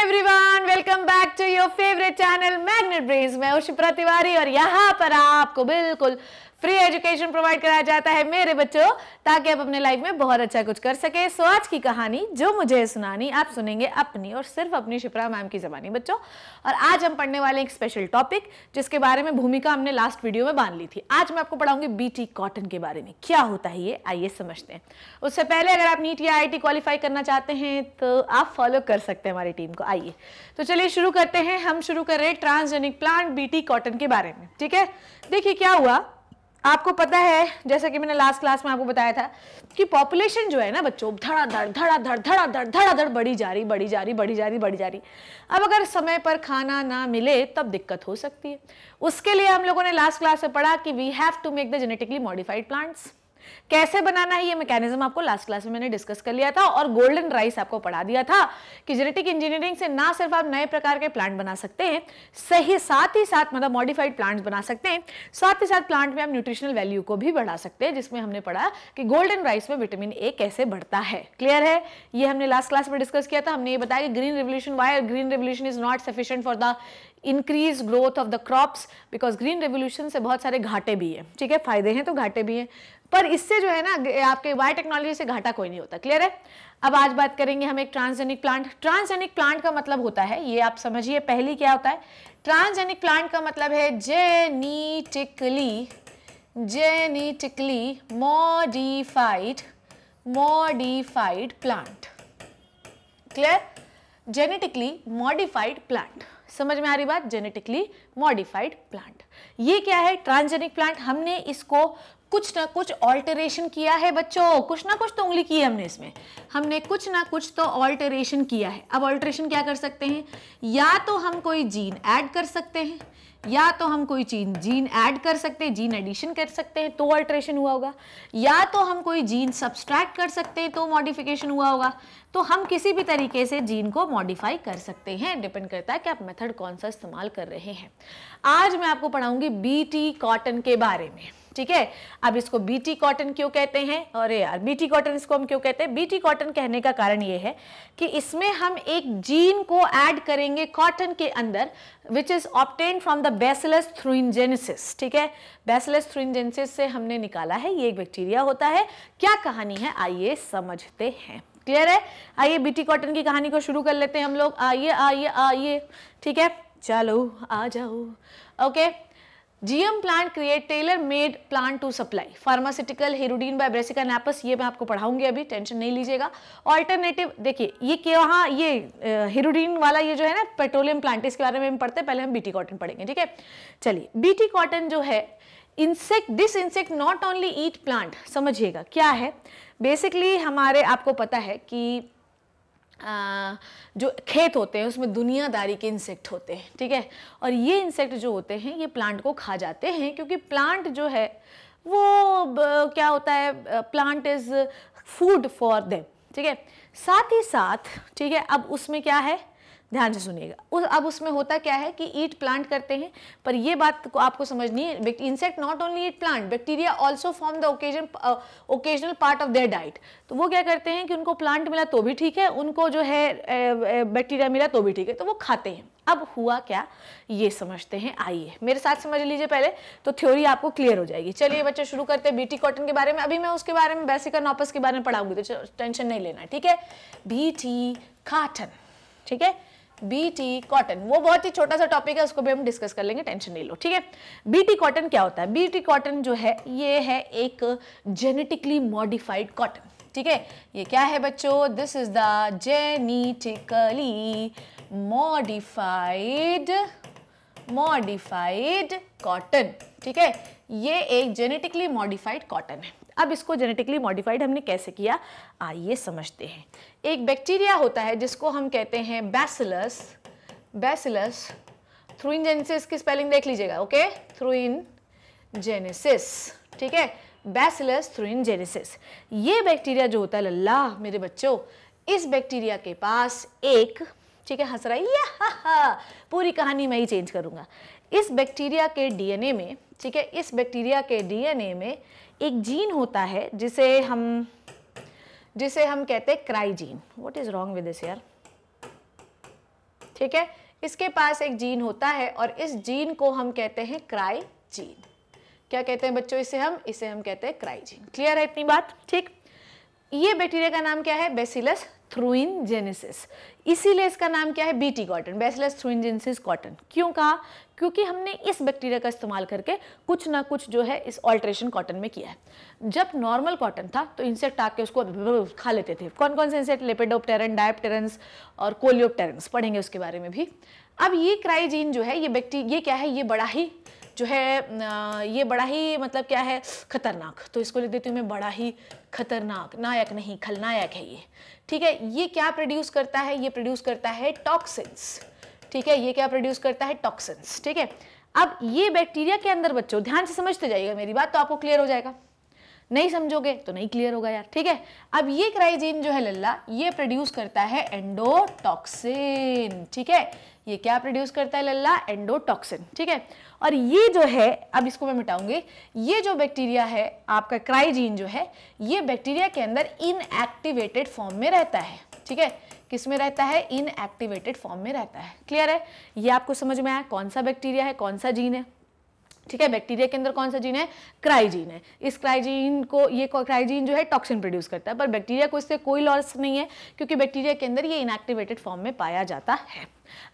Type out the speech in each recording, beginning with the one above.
Everyone welcome back to your favourite channel magnet brains मैं उशिप्रा तिवारी और यहाँ पर आपको बिल्कुल फ्री एजुकेशन प्रोवाइड कराया जाता है मेरे बच्चों ताकि आप अपने लाइफ में बहुत अच्छा कुछ कर सके सो आज की कहानी जो मुझे सुनानी आप सुनेंगे अपनी और सिर्फ अपनी शिप्रा मैम की जबानी बच्चों और आज हम पढ़ने वाले एक स्पेशल टॉपिक जिसके बारे में भूमिका हमने लास्ट वीडियो में बांध ली थी आज मैं आपको पढ़ाऊंगी बी कॉटन के बारे में क्या होता है ये आइए समझते हैं उससे पहले अगर आप नीट या आई क्वालिफाई करना चाहते हैं तो आप फॉलो कर सकते हैं हमारी टीम को आइए तो चलिए शुरू करते हैं हम शुरू कर रहे हैं ट्रांसजेनिक प्लांट बी कॉटन के बारे में ठीक है देखिए क्या हुआ आपको पता है जैसा कि मैंने लास्ट क्लास में आपको बताया था कि पॉपुलेशन जो है ना बच्चों धड़ाधड़ धड़ाधड़ धड़ाधड़ धड़ाधड़ बढ़ी जा रही बढ़ी जा रही बढ़ी जा रही बढ़ी जा रही अब अगर समय पर खाना ना मिले तब दिक्कत हो सकती है उसके लिए हम लोगों ने लास्ट क्लास में पढ़ा कि we have to make the genetically modified plants कैसे बनाना है ये मैकेनिज्म आपको लास्ट क्लास में मैंने डिस्कस कर लिया था और गोल्डन राइस आपको पढ़ा दिया था कि जेनेटिक इंजीनियरिंग से ना सिर्फ आप नए प्रकार के प्लांट बना सकते हैं सही साथ ही साथ मतलब मॉडिफाइड प्लांट्स बना सकते हैं साथ ही साथ प्लांट में आप न्यूट्रिशनल वैल्यू को भी बढ़ा सकते हैं जिसमें हमने पढ़ा कि गोल्डन राइस में विटामिन ए कैसे बढ़ता है क्लियर है ये हमने लास्ट क्लास में डिस्कस किया था हमने ये बताया कि green revolution why green revolution is not sufficient for the increase growth of the crops because green revolution से बहुत सारे घाटे भी हैं ठीक है फायदे हैं तो घाटे भी हैं पर इससे जो है ना आपके वायर टेक्नोलॉजी से घाटा कोई नहीं होता क्लियर है अब आज बात करेंगे हम एक ट्रांसजेनिक प्लांट ट्रांसजेनिक प्लांट का मतलब होता है ये आप समझिए पहली क्या होता है ट्रांसजेनिक प्लांट का मतलब है genetically genetically modified modified plant clear genetically modified plant समझ में आ रही बात जेनेटिकली मॉडिफाइड प्लांट ये क्या है ट्रांसजेनिक प्लांट हमने इसको कुछ ना कुछ ऑल्टरेशन किया है बच्चों कुछ ना कुछ तो उंगली की है हमने इसमें हमने कुछ ना कुछ तो ऑल्टरेशन किया है अब ऑल्टरेशन क्या कर सकते हैं या तो हम कोई जीन ऐड कर सकते हैं या तो हम कोई जीन जीन ऐड कर सकते हैं जीन एडिशन कर सकते हैं तो ऑल्ट्रेशन हुआ होगा या तो हम कोई जीन सब्सट्रैक्ट कर सकते हैं तो मॉडिफिकेशन हुआ होगा तो हम किसी भी तरीके से जीन को मॉडिफाई कर सकते हैं डिपेंड करता है कि आप मेथड कौन सा इस्तेमाल कर रहे हैं आज मैं आपको पढ़ाऊंगी बी कॉटन के बारे में ठीक है अब इसको बीटी कॉटन क्यों कहते हैं अरे यार बीटी कॉटन इसको हम क्यों कहते हैं बीटी कॉटन कहने का कारण ये है कि इसमें हम एक जीन को ऐड करेंगे कॉटन के अंदर which is obtained from the bacillus thuringiensis ठीक है बेसिलस थ्रूनजेनेसिस से हमने निकाला है ये एक बैक्टीरिया होता है क्या कहानी है आइए समझते हैं क्लियर है आइए बीटी कॉटन की कहानी को शुरू कर लेते हैं हम लोग आइए आइए आइए ठीक है चलो आ जाओ okay okay? GM plant create tailor made plant to supply pharmaceutical hirudin by Brassica napus ये मैं आपको पढ़ाऊंगी अभी टेंशन नहीं लीजिएगा ऑल्टरनेटिव देखिए ये क्या हाँ ये हेरोडीन वाला ये जो है ना पेट्रोलियम प्लांट इसके बारे में हम पढ़ते हैं पहले हम बीटी कॉटन पढ़ेंगे ठीक है चलिए बीटी कॉटन जो है insect this insect not only eat plant समझिएगा क्या है बेसिकली हमारे आपको पता है कि जो खेत होते हैं उसमें दुनियादारी के इंसेक्ट होते हैं ठीक है और ये इंसेक्ट जो होते हैं ये प्लांट को खा जाते हैं क्योंकि प्लांट जो है वो क्या होता है plant is food for them ठीक है साथ ही साथ ठीक है अब उसमें क्या है ध्यान से सुनिएगा उस अब उसमें होता क्या है कि ईट प्लांट करते हैं पर यह बात को आपको समझनी है insect not only eat plant bacteria also form the occasion occasional part of their diet तो वो क्या करते हैं कि उनको प्लांट मिला तो भी ठीक है उनको जो है बैक्टीरिया मिला तो भी ठीक है तो वो खाते हैं अब हुआ क्या ये समझते हैं आइए मेरे साथ समझ लीजिए पहले तो थ्योरी आपको क्लियर हो जाएगी चलिए बच्चे शुरू करते हैं बीटी कॉटन के बारे में अभी मैं उसके बारे में बेसिक और नॉपस के बारे में पढ़ाऊंगी तो टेंशन नहीं लेना ठीक है बीटी कॉटन ठीक है बीटी कॉटन वो बहुत ही छोटा सा टॉपिक है उसको भी हम डिस्कस कर लेंगे टेंशन नहीं लो ठीक है बीटी कॉटन क्या होता है बीटी कॉटन जो है ये है एक जेनेटिकली मॉडिफाइड कॉटन ठीक है ये क्या है बच्चों this is the genetically modified modified cotton ठीक है ये एक जेनेटिकली मॉडिफाइड कॉटन है अब इसको जेनेटिकली मॉडिफाइड हमने कैसे किया आइए समझते हैं एक बैक्टीरिया होता है जिसको हम कहते हैं बैसिलस बैसिलस थ्रूइन जेनेसिस की स्पेलिंग देख लीजिएगा ओके थ्रूइन जेनेसिस ठीक है बैसिलस थ्रूइन जेनेसिस ये बैक्टीरिया जो होता है लल्ला मेरे बच्चों इस बैक्टीरिया के पास एक ठीक है हंस रहा है पूरी कहानी मैं ही चेंज करूंगा इस बैक्टीरिया के डीएनए में ठीक है इस बैक्टीरिया के डीएनए में एक जीन होता है जिसे हम जिसे हम कहते हैं cry gene what is wrong with this ठीक है इसके पास एक जीन होता है और इस जीन को हम कहते हैं क्राई जीन क्या कहते हैं बच्चों इसे हम इसे हम कहते हैं क्राई जीन क्लियर है इतनी बात ठीक ये बैक्टीरिया का नाम क्या है बेसिलस थ्रूइन जेनेसिस इसीलिए इसका नाम क्या है BT cotton in genesis cotton क्यों कहा क्योंकि हमने इस बैक्टीरिया का इस्तेमाल करके कुछ ना कुछ जो है इस ऑल्ट्रेशन कॉटन में किया है जब नॉर्मल कॉटन था तो इंसेक्ट आके उसको खा लेते थे कौन कौन से इंसेक्ट लेपेडोपटेरन डायपटेरेंस और कोलियोपटेरेंस पढ़ेंगे उसके बारे में भी अब ये क्राइजीन जो है ये बैक्टीरिया ये क्या है ये बड़ा ही जो है ये बड़ा ही मतलब क्या है ख़तरनाक तो इसको लिख देती हूँ मैं बड़ा ही खतरनाक नायक नहीं खलनायक है ये ठीक है ये क्या प्रोड्यूस करता है ये प्रोड्यूस करता है टॉक्सिन्स ठीक है ये क्या प्रोड्यूस करता है टॉक्सिन्स ठीक है अब ये बैक्टीरिया के अंदर बच्चों ध्यान से समझते जाइएगा मेरी बात तो आपको क्लियर हो जाएगा नहीं समझोगे तो नहीं क्लियर होगा यार ठीक है अब ये क्राइजीन जो है लल्ला ये प्रोड्यूस करता है एंडोटॉक्सिन ठीक है ये क्या प्रोड्यूस करता है लल्ला एंडोटॉक्सिन ठीक है और ये जो है अब इसको मैं मिटाऊंगी ये जो बैक्टीरिया है आपका क्राइजीन जो है ये बैक्टीरिया के अंदर इनएक्टिवेटेड फॉर्म में रहता है ठीक है किस में रहता है इनएक्टिवेटेड फॉर्म में रहता है क्लियर है ये आपको समझ में आया कौन सा बैक्टीरिया है कौन सा जीन है ठीक है बैक्टीरिया के अंदर कौन सा जीन है क्राइजीन है इस क्राइजीन को ये क्राइजीन जो है टॉक्सिन प्रोड्यूस करता है पर बैक्टीरिया को इससे कोई लॉस नहीं है क्योंकि बैक्टीरिया के अंदर ये इनएक्टिवेटेड फॉर्म में पाया जाता है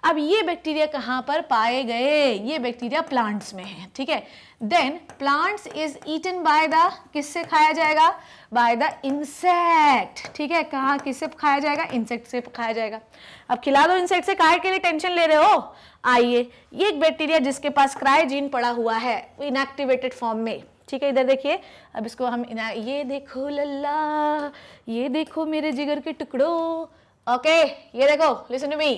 अब ये बैक्टीरिया कहाँ पर पाए गए ये बैक्टीरिया प्लांट्स में है ठीक है then plants is eaten by the किससे खाया जाएगा बाय द इंसेक्ट ठीक है कहाँ किससे खाया जाएगा इंसेक्ट से खाया जाएगा अब खिला दो इंसेक्ट से काहे के लिए टेंशन ले रहे हो आइए ये एक बैक्टीरिया जिसके पास क्राइजीन पड़ा हुआ है इनएक्टिवेटेड फॉर्म में ठीक है इधर देखिए अब इसको हम ये देखो लल्ला ये देखो मेरे जिगर के टुकड़ों ओके ये देखो लिसन टू मी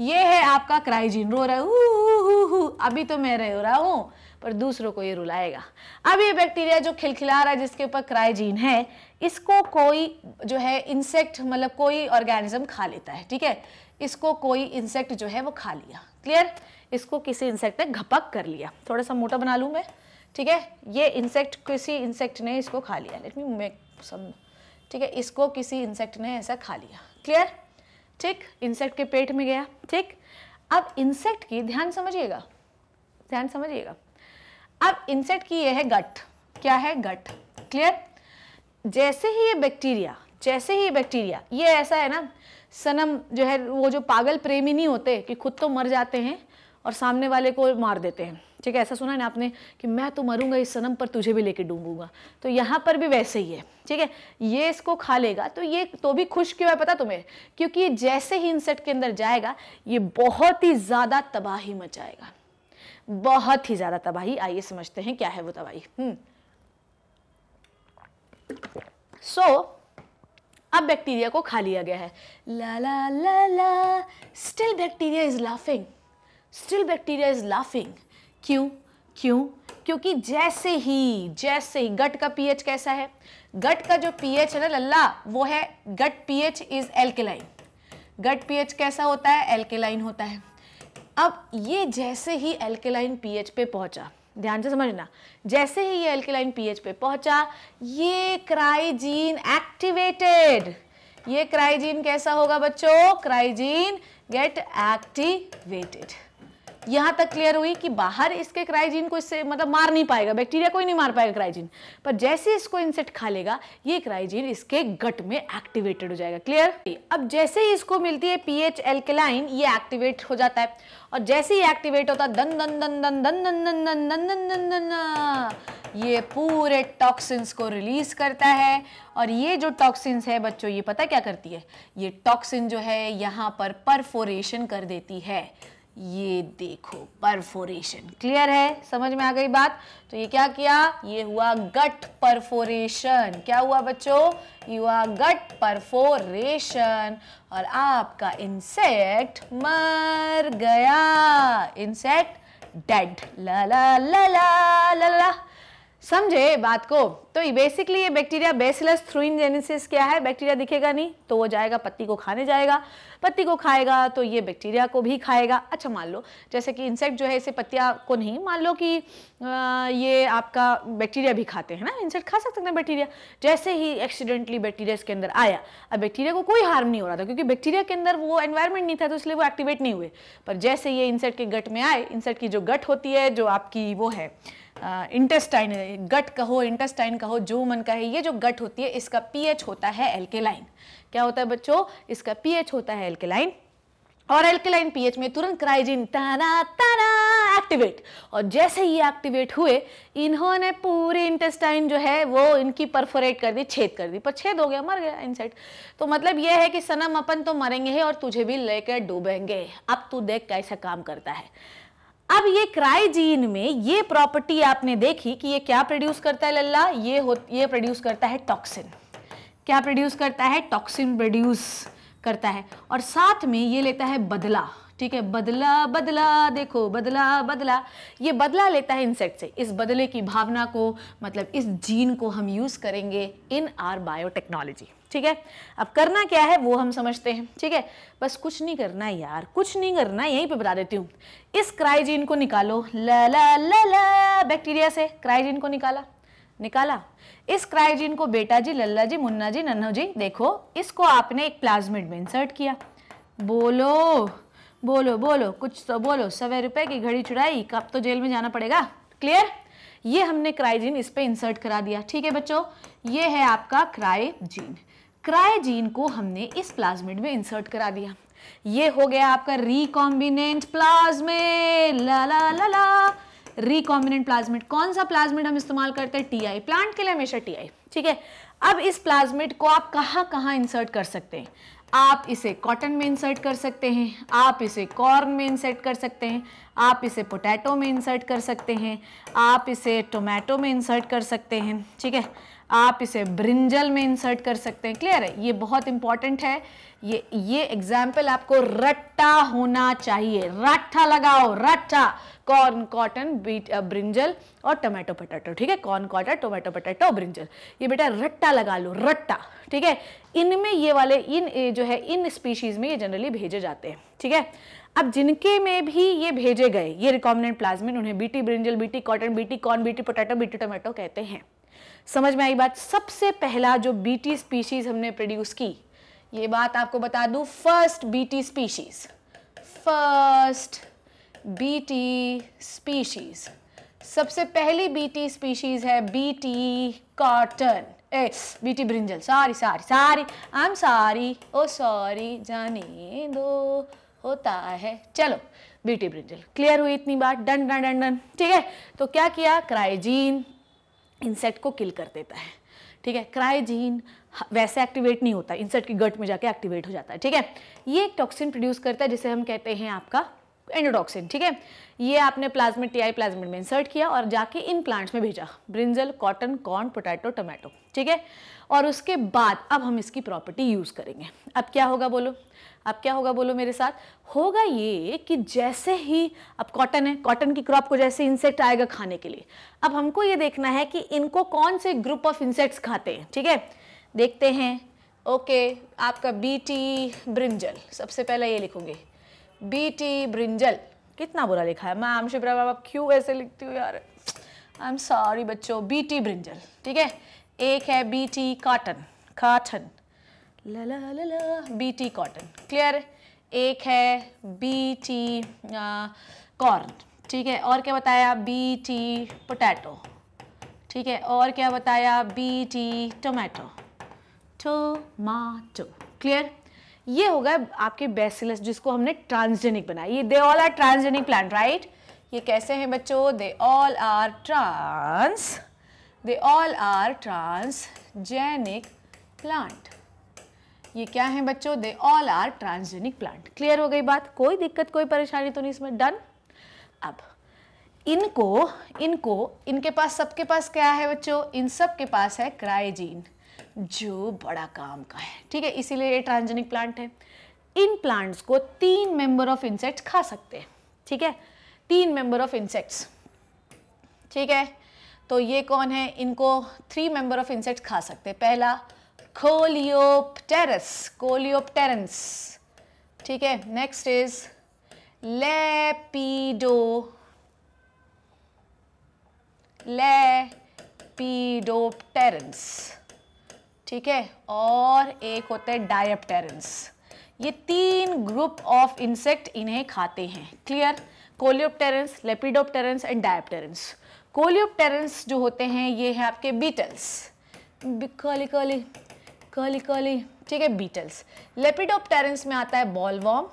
ये है आपका क्राइजीन रो रहा है अभी तो मैं रो रहा हूँ पर दूसरों को ये रुलाएगा अब ये बैक्टीरिया जो खिलखिला रहा है जिसके ऊपर क्राइजीन है इसको कोई जो है इंसेक्ट मतलब कोई ऑर्गेनिज्म खा लेता है ठीक है इसको कोई इंसेक्ट जो है वो खा लिया क्लियर इसको किसी इंसेक्ट ने घपक कर लिया थोड़ा सा मोटा बना लूँ मैं ठीक है ये इंसेक्ट किसी इंसेक्ट ने इसको खा लिया लेट मी मेक सम ठीक है इसको किसी इंसेक्ट ने ऐसा खा लिया क्लियर ठीक इंसेक्ट के पेट में गया ठीक अब इंसेक्ट की ध्यान समझिएगा ध्यान समझिएगा अब इंसेक्ट की यह है गट क्या है गट क्लियर जैसे ही ये बैक्टीरिया जैसे ही बैक्टीरिया ये ऐसा है ना सनम जो है वो जो पागल प्रेमी नहीं होते कि खुद तो मर जाते हैं और सामने वाले को मार देते हैं ठीक है ऐसा सुना है ना आपने कि मैं तो मरूंगा इस सनम पर तुझे भी लेके डूबूंगा तो यहाँ पर भी वैसे ही है ठीक है ये इसको खा लेगा तो ये तो भी खुश क्यों है पता तुम्हें क्योंकि ये जैसे ही इंसेट के अंदर जाएगा ये बहुत ही ज़्यादा तबाही मचाएगा बहुत ही ज़्यादा तबाही आइए समझते हैं क्या है वो तबाही सो हम्म। so, अब बैक्टीरिया को खा लिया गया है ला ला ला ला still bacteria is laughing still bacteria is laughing क्यों क्यों क्योंकि जैसे ही जैसे ही गट का पीएच कैसा है गट का जो पीएच है ना लल्ला वो है gut pH is alkaline gut pH कैसा होता है एल्केलाइन होता है अब ये जैसे ही एल्केलाइन पीएच पे पहुंचा ध्यान से समझना जैसे ही ये एल्केलाइन पीएच पे पहुंचा ये क्राइजीन एक्टिवेटेड ये क्राइजीन कैसा होगा बच्चों क्राइजीन गेट एक्टिवेटेड यहाँ तक क्लियर हुई कि बाहर इसके क्राइजीन को इससे मतलब मार नहीं पाएगा बैक्टीरिया कोई नहीं मार पाएगा क्राइजीन पर जैसे इसको इंसेक्ट खा लेगा ये क्राइजीन इसके गट में एक्टिवेटेड हो जाएगा क्लियर अब जैसे ही इसको मिलती है पीएच एल्केलाइन ये एक्टिवेट हो जाता है और जैसे ही एक्टिवेट होता है दन दन दन दन दन दन दन दन दन दन दन दन ये पूरे टॉक्सिन्स को रिलीज करता है और ये जो टॉक्सिन्स है बच्चों ये पता क्या करती है ये टॉक्सिन जो है यहाँ पर परफोरेशन कर देती है ये देखो परफोरेशन क्लियर है समझ में आ गई बात तो ये क्या किया ये हुआ गट परफोरेशन क्या हुआ बच्चों ये हुआ गट परफोरेशन और आपका इंसेक्ट मर गया इंसेक्ट डेड ला ला ला ला ला ला समझे बात को तो बेसिकली ये बैक्टीरिया बेसिलस थ्रूइन जेनेसिस क्या है बैक्टीरिया दिखेगा नहीं तो वो जाएगा पत्ती को खाने जाएगा पत्ती को खाएगा तो ये बैक्टीरिया को भी खाएगा अच्छा मान लो जैसे कि इंसेक्ट जो है इसे पत्तिया को नहीं मान लो कि आ, ये आपका बैक्टीरिया भी खाते हैं ना इंसेक्ट खा सकते हैं बैक्टीरिया जैसे ही एक्सीडेंटली बैक्टीरिया इसके अंदर आया अब बैक्टीरिया को कोई हार्म नहीं हो रहा था क्योंकि बैक्टीरिया के अंदर वो एन्वायरमेंट नहीं था तो इसलिए वो एक्टिवेट नहीं हुए पर जैसे ये इंसेक्ट के गट में आए इंसेक्ट की जो गट होती है जो आपकी वो है इंटेस्टाइन गट कहो इंटेस्टाइन कहो जो मन का है ये जो गट होती है इसका पीएच होता है एल्केलाइन क्या होता है बच्चों इसका पीएच होता है एल्केलाइन और एल्केलाइन पीएच में तुरंत क्राइजिन तारा तारा एक्टिवेट और जैसे ही एक्टिवेट हुए इन्होंने पूरे इंटेस्टाइन जो है वो इनकी परफोरेट कर दी छेद कर दी पर छेद हो गया मर गया इंसेक्ट तो मतलब ये है कि सनम अपन तो मरेंगे और तुझे भी लेकर डूबेंगे अब तू देख कैसा काम करता है अब ये क्राइजीन में ये प्रॉपर्टी आपने देखी कि ये क्या प्रोड्यूस करता है लल्ला ये हो ये प्रोड्यूस करता है टॉक्सिन क्या प्रोड्यूस करता है टॉक्सिन प्रोड्यूस करता है और साथ में ये लेता है बदला ठीक है बदला बदला देखो बदला बदला ये बदला लेता है इंसेक्ट से इस बदले की भावना को मतलब इस जीन को हम यूज़ करेंगे इन आर बायोटेक्नोलॉजी ठीक है अब करना क्या है वो हम समझते हैं ठीक है बस कुछ नहीं करना यार कुछ नहीं करना यहीं पे बता देती हूँ इस क्राइजीन को निकालो ला ला ला ला बैक्टीरिया से क्राइजीन को निकाला निकाला इस क्राइजीन को बेटा जी लल्ला जी मुन्ना जी नन्हो जी देखो इसको आपने एक प्लाज्मिड में इंसर्ट किया बोलो बोलो बोलो कुछ तो बोलो सवे रुपए की घड़ी चुराई कब तो जेल में जाना पड़ेगा क्लियर ये हमने क्राइजीन इस पर इंसर्ट करा दिया ठीक है बच्चों ये है आपका क्राइजीन क्रायजीन को हमने इस प्लाज्मिड में इंसर्ट करा दिया ये हो गया आपका रिकॉम्बिनेंट प्लाज्मिड ला ला ला ला रिकॉम्बिनेंट प्लाज्मिड कौन सा प्लाज्मिड हम इस्तेमाल करते हैं टीआई प्लांट के लिए हमेशा टीआई ठीक है अब इस प्लाज्मिड को आप कहाँ कहाँ इंसर्ट कर सकते हैं आप इसे कॉटन में इंसर्ट कर सकते हैं आप इसे कॉर्न में इंसर्ट कर सकते हैं आप इसे पोटैटो में इंसर्ट कर सकते हैं आप इसे टोमेटो में इंसर्ट कर सकते हैं ठीक है आप इसे ब्रिंजल में इंसर्ट कर सकते हैं क्लियर है ये बहुत इंपॉर्टेंट है ये ये एग्जाम्पल आपको रट्टा होना चाहिए रट्टा लगाओ रट्टा कॉर्न कॉटन बीट ब्रिंजल और टोमेटो पटेटो ठीक है कॉर्न कॉटन टोमेटो पटेटो और ब्रिंजल ये बेटा रट्टा लगा लो रट्टा ठीक है इनमें ये वाले इन जो है इन स्पीशीज़ में ये जनरली भेजे जाते हैं ठीक है अब जिनके में भी ये भेजे गए ये रिकॉम्बिनेंट प्लाज्मिन उन्हें BT brinjal BT cotton BT corn BT potato BT tomato कहते हैं समझ में आई बात सबसे पहला जो बीटी स्पीशीज हमने प्रोड्यूस की ये बात आपको बता दूं first BT species first BT species सबसे पहली बीटी स्पीशीज है BT cotton a BT brinjal sorry sorry sorry I am sorry oh sorry जाने दो होता है चलो बीटी ब्रिंजल क्लियर हुई इतनी बात डन डन डन डन ठीक है तो क्या किया क्राइजीन इंसेक्ट को किल कर देता है ठीक है क्राइजीन वैसे एक्टिवेट नहीं होता इंसेक्ट के गट में जाके एक्टिवेट हो जाता है ठीक है ये एक टॉक्सिन प्रोड्यूस करता है जिसे हम कहते हैं आपका एंडोटॉक्सिन ठीक है ये आपने प्लाज्मिड टीआई प्लाज्मिड में इंसर्ट किया और जाके इन प्लांट्स में भेजा brinjal cotton corn potato tomato ठीक है और उसके बाद अब हम इसकी प्रॉपर्टी यूज़ करेंगे अब क्या होगा बोलो अब क्या होगा बोलो मेरे साथ होगा ये कि जैसे ही अब कॉटन है कॉटन की क्रॉप को जैसे इंसेक्ट आएगा खाने के लिए अब हमको ये देखना है कि इनको कौन से ग्रुप ऑफ इंसेक्ट्स खाते हैं ठीक है देखते हैं ओके आपका टी ब्रिंजल सबसे पहले ये लिखूंगे बी टी ब्रिंजल कितना बुरा लिखा है मैम शिप्रा मैम आप क्यों ऐसे लिखती हूँ यार आई एम सॉरी बच्चों बी टी ब्रिंजल ठीक है एक है बी टी काटन काटन ला बी टी कॉटन क्लियर एक है बी टी कॉर्न ठीक है और क्या बताया बी टी पोटैटो ठीक है और क्या बताया B T tomato tomato clear ये हो गया आपके बेसिलस जिसको हमने ट्रांसजेनिक बनाया ये they all are transgenic plant right ये कैसे हैं बच्चों they all are trans they all are transgenic plant ये क्या है बच्चों they all are transgenic plant clear हो गई बात कोई दिक्कत कोई परेशानी तो नहीं इसमें डन अब इनको इनको इनके पास सबके पास क्या है बच्चों इन सब के पास है क्राइजीन जो बड़ा काम का है ठीक है इसीलिए ये ट्रांजेनिक प्लांट है इन प्लांट्स को तीन मेंबर ऑफ इंसेक्ट्स खा सकते हैं ठीक है तीन मेंबर ऑफ इंसेक्ट्स ठीक है तो ये कौन है इनको थ्री मेंबर ऑफ इंसेक्ट्स खा सकते हैं पहला कोलियोपटेरस कोलियोपटेरेंस ठीक है नेक्स्ट इज लेपीडो लेपीडोपटेरेंस ठीक है और एक होता है डायप्टेरेंस ये तीन ग्रुप ऑफ इंसेक्ट इन्हें खाते हैं clear coleopterans lepidopterans and dipterans coleopterans जो होते हैं ये है आपके बीटल्स कॉली कॉली कॉली कॉली ठीक है बीटल्स लेपिडोप्टेरेंस में आता है बॉलवॉम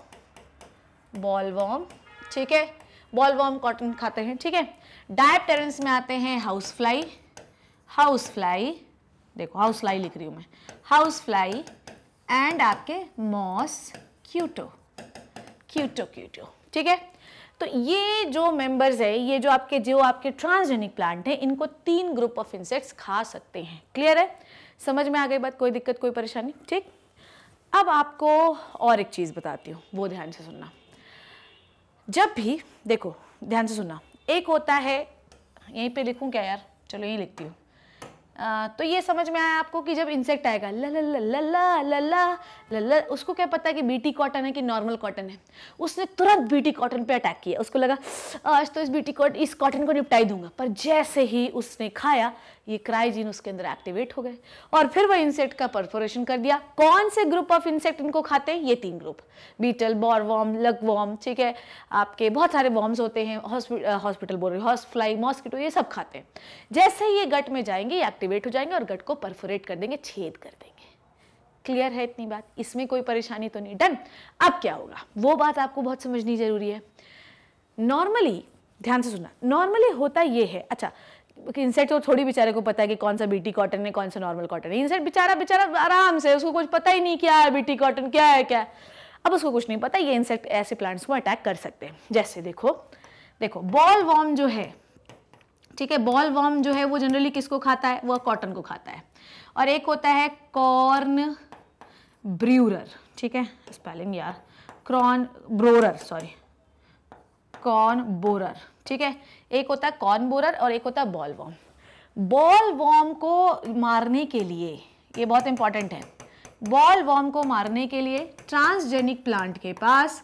बॉलवॉम ठीक है बॉलवॉम कॉटन खाते हैं ठीक है डायप्टेरेंस में आते हैं हाउस फ्लाई हाउस फ्लाई देखो हाउस फ्लाई लिख रही हूँ मैं हाउस फ्लाई एंड आपके मॉस क्यूटो क्यूटो क्यूटो ठीक है तो ये जो मेंबर्स है ये जो आपके जो आपके ट्रांसजेनिक प्लांट हैं इनको तीन ग्रुप ऑफ इंसेक्ट्स खा सकते हैं क्लियर है समझ में आ गई बात कोई दिक्कत कोई परेशानी ठीक अब आपको और एक चीज़ बताती हूँ वो ध्यान से सुनना जब भी देखो ध्यान से सुनना एक होता है यहीं पे लिखूँ क्या यार चलो यहीं लिखती हूँ तो ये समझ में आया आपको कि जब इंसेक्ट आएगा लला लला लला लला उसको क्या पता कि बीटी कॉटन है कि नॉर्मल कॉटन है उसने तुरंत बीटी कॉटन पे अटैक किया उसको लगा आज तो इस बीटी कॉटन इस कॉटन को निपटाई दूंगा पर जैसे ही उसने खाया ये क्राइजीन उसके अंदर एक्टिवेट हो गए और फिर वह इंसेक्ट का परफोरेशन कर दिया कौन से ग्रुप ऑफ इंसेक्ट इनको खाते हैं ये तीन ग्रुप बीटल बॉर वॉम लग वॉम ठीक है आपके बहुत सारे वॉम्स होते हैं हॉस्पिटल बोल रहे हॉस फ्लाई मॉस्किटो ये सब खाते हैं जैसे ये गट में जाएंगे एक्टिवेट हो जाएंगे और गट को परफोरेट कर देंगे छेद कर देंगे क्लियर है इतनी बात इसमें कोई परेशानी तो नहीं डन अब क्या होगा वो बात आपको बहुत समझनी जरूरी है नॉर्मली ध्यान से सुनना नॉर्मली होता ये है अच्छा इंसेट तो थोड़ी बेचारे को पता है कि कौन सा बीटी कॉटन है कौन सा नॉर्मल कॉटन है इंसेट बेचारा बेचारा आराम से उसको कुछ पता ही नहीं क्या है बीटी कॉटन क्या है क्या अब उसको कुछ नहीं पता ये इंसेक्ट ऐसे प्लांट्स को अटैक कर सकते हैं जैसे देखो देखो बॉल वॉर्म जो है ठीक है बॉल वॉर्म जो है वो जनरली किसको खाता है वह कॉटन को खाता है और एक होता है कॉर्न ब्रूरर ठीक है स्पेलिंग यार corn borer sorry corn borer ठीक है एक होता है कॉर्न बोरर और एक होता है बॉल वॉर्म बॉल वॉर्म को मारने के लिए ये बहुत इंपॉर्टेंट है बॉल वॉर्म को मारने के लिए ट्रांसजेनिक प्लांट के पास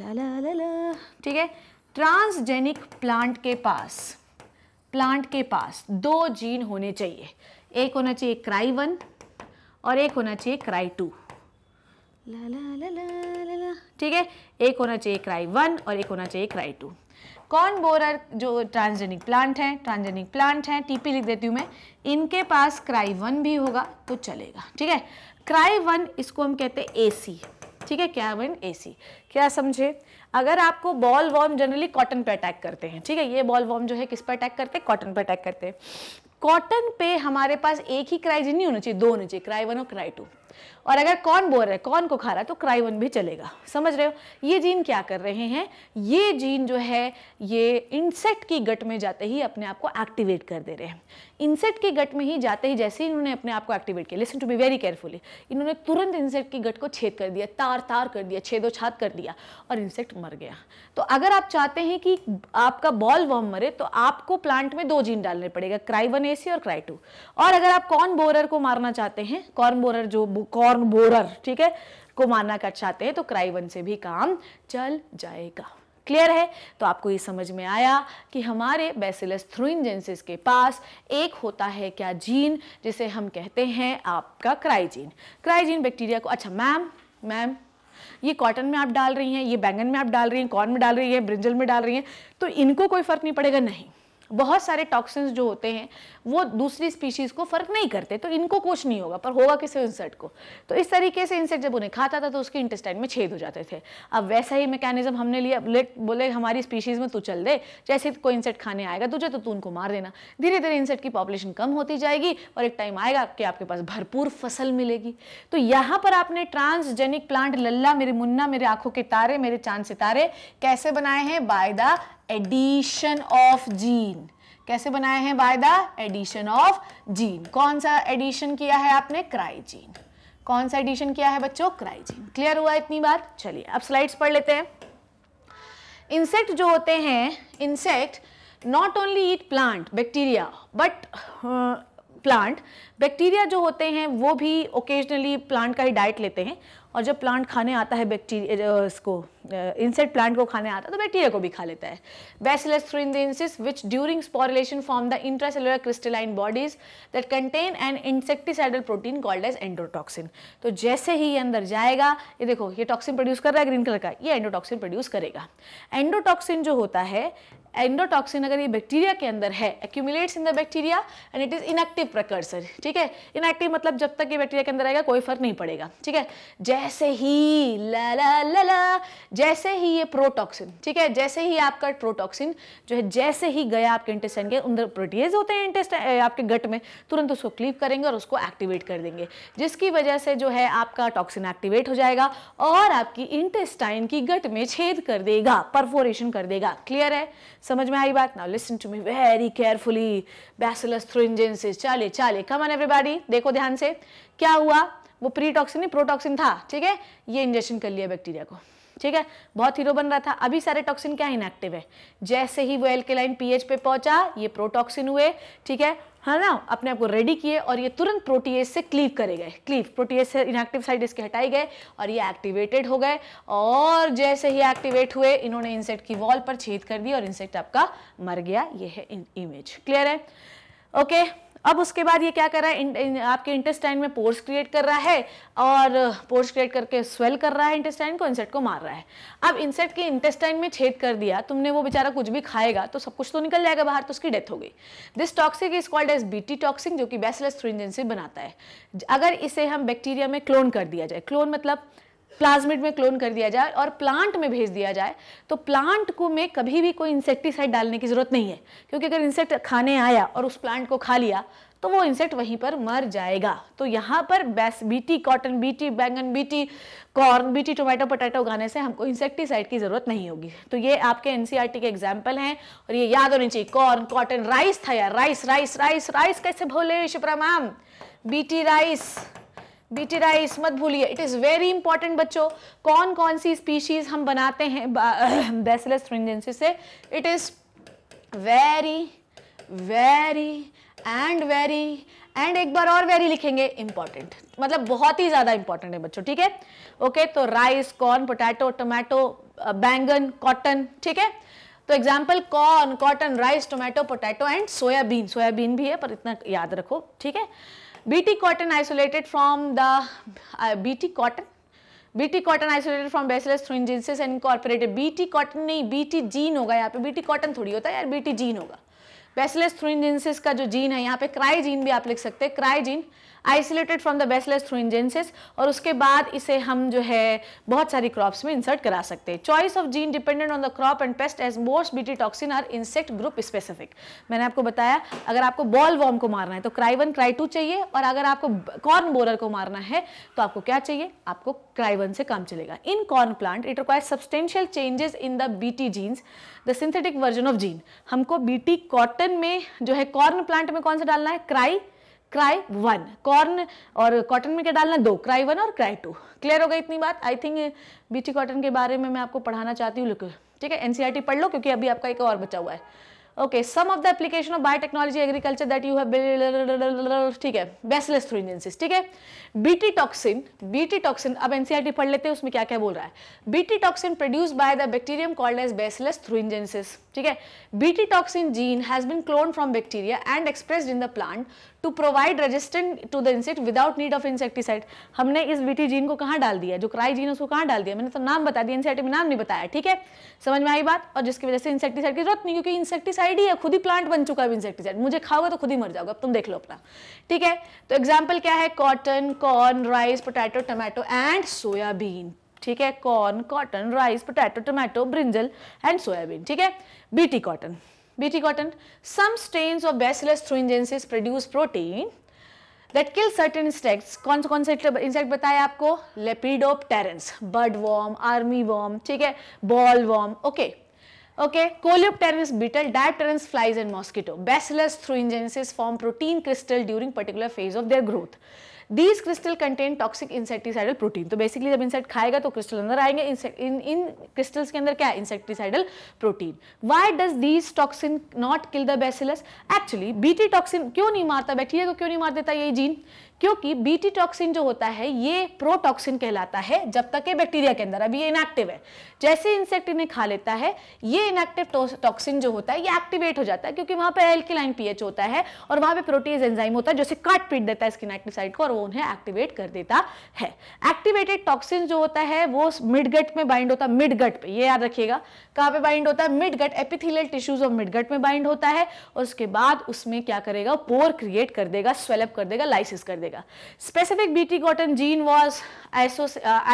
ला ला ला ला ठीक है ट्रांसजेनिक प्लांट के पास प्लांट के पास दो जीन होने चाहिए एक होना चाहिए क्राई वन और एक होना चाहिए क्राई टू ला ला ला ला ला ठीक है एक होना चाहिए क्राई वन और एक होना चाहिए क्राई टू कौन बोरर जो ट्रांसजेनिक प्लांट हैं ट्रांसजेनिक प्लांट हैं टीपी लिख देती हूँ मैं इनके पास क्राई वन भी होगा तो चलेगा ठीक है क्राई वन इसको हम कहते हैं एसी ठीक है क्या वन एसी क्या समझे अगर आपको बॉल वॉर्म जनरली कॉटन पे अटैक करते हैं ठीक है ये बॉल वॉर्म जो है किस पर अटैक करते हैं कॉटन पे अटैक करते हैं कॉटन पे हमारे पास एक ही क्राइज नहीं होना चाहिए दो होने चाहिए क्राई वन और क्राई टू और अगर कौन बोल रहा है कौन को खा रहा है तो क्राई वन भी चलेगा समझ रहे हो ये जीन क्या कर रहे हैं ये जीन जो है ये इंसेक्ट की गट में जाते ही अपने आप को एक्टिवेट कर दे रहे हैं इंसेक्ट की गट में ही जाते ही जैसे ही इन्होंने अपने आप को एक्टिवेट किया listen to be very carefully इन्होंने तुरंत इंसेक्ट की गट को छेद कर दिया तार तार कर दिया छेदो छाद कर दिया और इंसेक्ट मर गया तो अगर आप चाहते हैं कि आपका बॉल वर्म मरे तो आपको प्लांट में दो जीन डालने पड़ेगा क्राई वन एसी और क्राई टू और अगर आप कॉर्न बोरर को मारना चाहते हैं कॉर्न बोरर जो कॉर्न और बोरर ठीक है को मानना कर चाहते हैं तो क्राई वन से भी काम चल जाएगा क्लियर है तो आपको ये समझ में आया कि हमारे बेसिलस थ्रुइनजेंसिस के पास एक होता है क्या जीन जिसे हम कहते हैं आपका क्राइजीन क्राइजीन बैक्टीरिया को अच्छा मैम मैम ये कॉटन में आप डाल रही हैं ये बैंगन में आप डाल रही हैं कॉर्न में डाल रही है ब्रिंजल में डाल रही हैं तो इनको कोई फर्क नहीं पड़ेगा नहीं बहुत सारे टॉक्सिन्स जो होते हैं वो दूसरी स्पीशीज़ को फ़र्क नहीं करते तो इनको कुछ नहीं होगा पर होगा किसी इंसेक्ट को तो इस तरीके से इंसेक्ट जब उन्हें खाता था तो उसके इंटेस्टाइन में छेद हो जाते थे अब वैसा ही मैकेनिज्म हमने लिया लेट बोले हमारी स्पीशीज़ में तू चल दे जैसे कोई इंसेक्ट खाने आएगा तुझे तो तू उनको मार देना धीरे धीरे इंसेक्ट की पॉपुलेशन कम होती जाएगी और एक टाइम आएगा कि आपके पास भरपूर फसल मिलेगी तो यहाँ पर आपने ट्रांसजेनिक प्लांट लल्ला मेरे मुन्ना मेरे आँखों के तारे मेरे चांद सितारे कैसे बनाए हैं by the addition of gene कैसे बनाए हैं by the addition of gene कौन सा एडिशन किया है आपने क्राइजीन कौन सा एडिशन किया है बच्चों क्राइजीन क्लियर हुआ इतनी बार चलिए अब स्लाइड्स पढ़ लेते हैं इंसेक्ट जो होते हैं insect not only eat plant bacteria but plant bacteria जो होते हैं वो भी ओकेजनली प्लांट का ही डाइट लेते हैं और जब प्लांट खाने आता है बैक्टीरिया इसको इंसेक्ट प्लांट को खाने आता है तो बैक्टीरिया को भी खा लेता है Bacillus thuringiensis which during sporulation form the intracellular crystalline bodies that contain an insecticidal protein called as endotoxin तो जैसे ही ये अंदर जाएगा ये देखो ये टॉक्सिन प्रोड्यूस कर रहा है ग्रीन कलर का ये एंडोटॉक्सिन प्रोड्यूस करेगा एंडोटॉक्सिन जो होता है एंडोटॉक्सिन अगर ये बैक्टीरिया के अंदर है accumulates in the bacteria and it is inactive precursor ठीक है इनएक्टिव मतलब जब तक ये बैक्टीरिया के अंदर आएगा कोई फर्क नहीं पड़ेगा ठीक है जैसे ही ला ला ला ला जैसे ही ये प्रोटॉक्सिन ठीक है जैसे ही आपका प्रोटॉक्सिन जो है जैसे ही गया आपके इंटेस्टाइन के अंदर प्रोटीज होते हैं इंटेस्टाइन आपके गट में तुरंत उसको क्लीव करेंगे और उसको एक्टिवेट कर देंगे जिसकी वजह से जो है आपका टॉक्सिन एक्टिवेट हो जाएगा और आपकी इंटेस्टाइन की गट में छेद कर देगा परफोरेशन कर देगा क्लियर है समझ में आई बात now listen to me very carefully Bacillus thuringiensis चले चले कम ऑन एवरीबॉडी देखो ध्यान से क्या हुआ वो प्रीटॉक्सिन नहीं प्रोटॉक्सिन था ठीक है ये इंजेक्शन कर लिया बैक्टीरिया को ठीक है बहुत हीरो बन रहा था अभी सारे टॉक्सिन क्या इनएक्टिव है जैसे ही वो एल्केलाइन पीएच पे पहुंचा ये प्रोटॉक्सिन हुए ठीक है हाँ ना अपने आप को रेडी किए और ये तुरंत प्रोटीएस से क्लीव करे गए क्लीव प्रोटीएस से इनएक्टिव साइड इसके हटाए गए और ये एक्टिवेटेड हो गए और जैसे ही एक्टिवेट हुए इन्होंने इंसेक्ट की वॉल पर छेद कर दी और इंसेक्ट आपका मर गया ये है इमेज क्लियर है ओके okay? अब उसके बाद ये क्या कर रहा है इन, इन, आपके इंटेस्टाइन में पोर्स क्रिएट कर रहा है और पोर्स क्रिएट करके स्वेल कर रहा है इंटेस्टाइन को इंसेक्ट को मार रहा है अब इंसेक्ट के इंटेस्टाइन में छेद कर दिया तुमने वो बेचारा कुछ भी खाएगा तो सब कुछ तो निकल जाएगा बाहर तो उसकी डेथ हो गई this toxic is called as B toxic जो कि बेसलेस थ्रू बनाता है अगर इसे हम बैक्टीरिया में क्लोन कर दिया जाए क्लोन मतलब प्लाज्मिड में क्लोन कर दिया जाए और प्लांट में भेज दिया जाए तो प्लांट को में कभी भी कोई इंसेक्टिसाइड डालने की ज़रूरत नहीं है क्योंकि अगर इंसेक्ट खाने आया और उस प्लांट को खा लिया तो वो इंसेक्ट वहीं पर मर जाएगा तो यहाँ पर बैस बीटी कॉटन बीटी बैंगन BT corn BT tomato potato उगाने से हमको इंसेक्टिसाइड की ज़रूरत नहीं होगी तो ये आपके एनसीईआरटी e के एग्जाम्पल हैं और ये याद होनी चाहिए कॉर्न कॉटन राइस था यार राइस राइस राइस राइस कैसे भोले शिप्रा बीटी राइस बीटी राइस मत भूलिए इट इज़ वेरी इंपॉर्टेंट बच्चों कौन कौन सी स्पीशीज़ हम बनाते हैं बेसिलस स्ट्रिंजेंसी से it is very very and very and एक बार और वेरी लिखेंगे इंपॉर्टेंट मतलब बहुत ही ज़्यादा इंपॉर्टेंट है बच्चों ठीक है ओके तो राइस कॉर्न पोटैटो टोमेटो बैंगन कॉटन ठीक है तो example corn cotton rice tomato potato and soybean soybean भी है पर इतना याद रखो ठीक है bt cotton isolated from the uh, bt cotton BT cotton isolated from Bacillus thuringiensis and incorporated BT cotton नहीं बीटी जीन होगा यहाँ पे बीटी कॉटन थोड़ी होता है यार बीटी जीन होगा बेसलेस थ्रोजेंसिस का जो जीन है यहाँ पे क्राई जीन भी आप लिख सकते हैं cry gene isolated from the Bacillus thuringiensis और उसके बाद इसे हम जो है बहुत सारी क्रॉप्स में इंसर्ट करा सकते हैं choice of gene dependent on the crop and pest as most BT toxin are insect group specific मैंने आपको बताया अगर आपको बॉल वॉर्म को मारना है तो क्राई वन क्राई टू चाहिए और अगर आपको कॉर्न बोरर को मारना है तो आपको क्या चाहिए आपको क्राई वन से काम चलेगा in corn plant it require substantial changes in the BT genes the synthetic version of gene हमको बीटी कॉटन में जो है कॉर्न प्लांट में कौन सा डालना है क्राई क्राई वन कॉर्न और कॉटन में क्या डालना दो क्राई वन और क्राई टू क्लियर हो गई इतनी बात आई थिंक बीटी कॉटन के बारे में मैं आपको पढ़ाना चाहती हूँ लिखो ठीक है एनसीईआरटी e पढ़ लो क्योंकि अभी आपका एक और बचा हुआ है okay some of the application of biotechnology agriculture that you have ठीक है बेसलेस थ्रू इंजेंसिस ठीक है बीटी टॉक्सिन बीटी टॉक्सिन अब एनसीईआरटी e पढ़ लेते हैं उसमें क्या क्या बोल रहा है BT toxin produce by the bacterium called as Bacillus thuringiensis ठीक है BT toxin gene has been clone from bacteria and expressed in the plant to provide resistant to the insect without need of insecticide हमने इस BT gene को कहाँ डाल दिया जो cry gene उसको कहाँ डाल दिया मैंने तो नाम बता दिया इंसेक्ट में नाम नहीं बताया ठीक है समझ में आई बात और जिसकी वजह से इंसेक्टिसाइड की जरूरत नहीं क्योंकि इंसेक्टिसाइड ही है खुद ही प्लांट बन चुका है इंसेक्टिसाइड मुझे खाओगे तो खुद ही मर जाओगे अब तुम देख लो अपना ठीक है तो एग्जाम्पल क्या है cotton corn rice potato tomato and soybean ठीक है corn cotton rice potato tomato brinjal and soybean ठीक है BT cotton Bt cotton. Some strains of Bacillus thuringiensis produce protein that kill certain insects. कौन कौन से insect बताया आपको lepidopterans bud worm army worm ठीक है boll worm okay okay coleopterans beetle diapterans flies and mosquito bacillus thuringiensis form protein crystal during particular phase of their growth these crystal contain toxic insecticidal protein तो basically जब insect खाएगा तो crystal अंदर आएंगे इन इन crystals के अंदर क्या insecticidal protein why does these toxin not kill the Bacillus actually BT toxin क्यों नहीं मारता बैक्टीरिया को क्यों नहीं मार देता ये जीन क्योंकि बीटी टॉक्सिन जो होता है ये प्रोटॉक्सिन कहलाता है जब तक ये बैक्टीरिया के अंदर अभी ये इनएक्टिव है जैसे इंसेक्ट इन्हें खा लेता है ये इनएक्टिव टॉक्सिन जो होता है ये एक्टिवेट हो जाता है क्योंकि वहां पर एल्किलाइन पीएच होता है और वहां पे प्रोटीज एंजाइम होता है जो काट पीट देता है स्किन एक्टिव साइड को और वो उन्हें एक्टिवेट कर देता है एक्टिवेटेड टॉक्सिन जो होता है वो मिडगट में बाइंड होता है मिडगट पर यह याद रखिएगा कहाँ पे बाइंड होता है midgut epithelial tissues of midgut में बाइंड होता है और उसके बाद उसमें क्या करेगा पोर क्रिएट कर देगा स्वेलअप कर देगा लाइसिस कर देगा देगा specific BT cotton gene was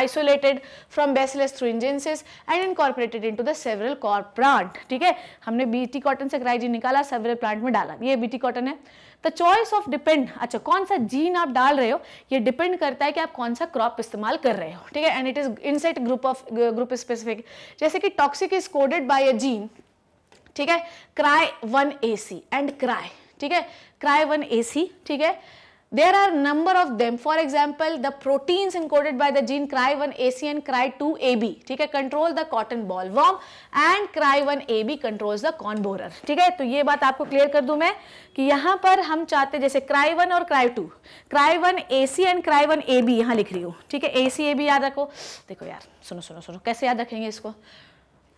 isolated from Bacillus thuringiensis and incorporated in to the several corn plant ठीक है हमने बीटी कॉटन से क्राइजीन निकाला सेवरल प्लांट में डाला ये बीटी कॉटन है द चॉइस ऑफ डिपेंड अच्छा कौन सा जीन आप डाल रहे हो ये डिपेंड करता है कि आप कौन सा क्रॉप इस्तेमाल कर रहे हो ठीक है and it is insect group of group specific जैसे कि toxic is coded by a gene ठीक है cry one A C and cry ठीक है क्राई वन ए सी ठीक है There are number of them. For example, the proteins encoded by the gene cry1 Cry1AC and ab theek hai control the cotton ball worm and ab controls the corn borer. theek hai to ye baat aapko clear kar दूं main ki yahan par hum chahte jaise Cry1 aur Cry2, Cry1AC and Cry1AB यहाँ लिख रही हूँ, ठीक है, AC AB yaad rakho dekho yaar suno suno suno kaise yaad rakhenge isko